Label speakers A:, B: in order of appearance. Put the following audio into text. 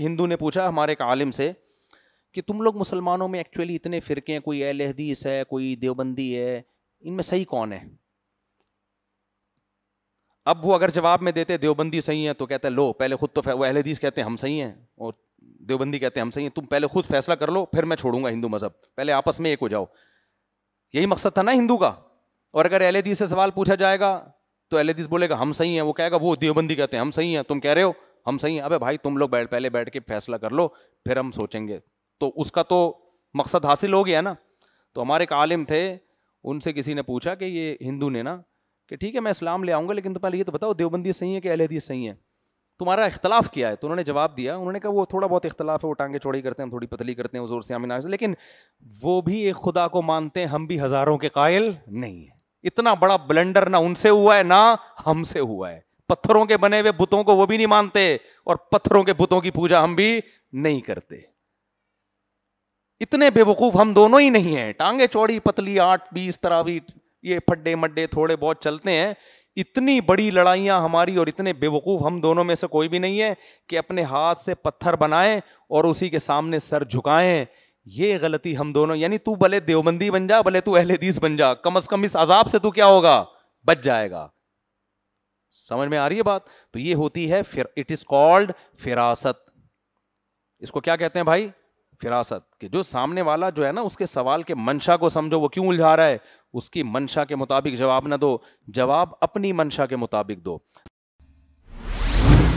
A: हिंदू ने पूछा हमारे एक आलिम से कि तुम लोग मुसलमानों में एक्चुअली इतने फ़िरके हैं कोई अलहदीस हदीस है कोई देवबंदी है इनमें सही कौन है अब वो अगर जवाब में देते देवबंदी सही है तो कहते हैं लो पहले खुद तो वो अहल कहते हैं हम सही हैं और देवबंदी कहते हैं हम सही हैं तुम पहले खुद फैसला कर लो फिर मैं छोड़ूंगा हिंदू मज़हब पहले आपस में एक हो जाओ यही मकसद था ना हिंदू का और अगर अहल से सवाल पूछा जाएगा तो अहल बोलेगा हम सही हैं वो कहेगा वो देवबंदी कहते हैं हम सही हैं तुम कह रहे हो हम सही हैं अबे भाई तुम लोग बैठ पहले बैठ के फैसला कर लो फिर हम सोचेंगे तो उसका तो मकसद हासिल हो गया ना तो हमारे एक आलिम थे उनसे किसी ने पूछा कि ये हिंदू ने ना कि ठीक है मैं इस्लाम ले आऊँगा लेकिन तो पहले ये तो बताओ देवबंदी सही है कि अहदीस सही है तुम्हारा इख्तलाफ किया है तो उन्होंने जवाब दिया उन्होंने कहा वो थोड़ा बहुत इख्तलाफ है वो टांगे चौड़ी करते हैं हम थोड़ी पतली करते हैं जोर से आमिन से लेकिन वो भी एक खुदा को मानते हैं हम भी हज़ारों के कायल नहीं है इतना बड़ा ब्लेंडर ना उनसे हुआ है ना हमसे हुआ है पत्थरों के बने हुए बुतों को वो भी नहीं मानते और पत्थरों के बुतों की पूजा हम भी नहीं करते इतने बेवकूफ हम दोनों ही नहीं हैं टांगे चौड़ी पतली आठ बीस भी ये फड्डे मड्डे थोड़े बहुत चलते हैं इतनी बड़ी लड़ाइयाँ हमारी और इतने बेवकूफ़ हम दोनों में से कोई भी नहीं है कि अपने हाथ से पत्थर बनाएं और उसी के सामने सर झुकाएं ये गलती हम दोनों यानी तू भले देवबंदी बन जा भले तू अहलेदीस बन जा कम अज़ कम इस अजाब से तू क्या होगा बच जाएगा समझ में आ रही है बात तो ये होती है फिर इट इज कॉल्ड फिरासत इसको क्या कहते हैं भाई फिरासत कि जो सामने वाला जो है ना उसके सवाल के मंशा को समझो वो क्यों उलझा रहा है उसकी मंशा के मुताबिक जवाब ना दो जवाब अपनी मंशा के मुताबिक दो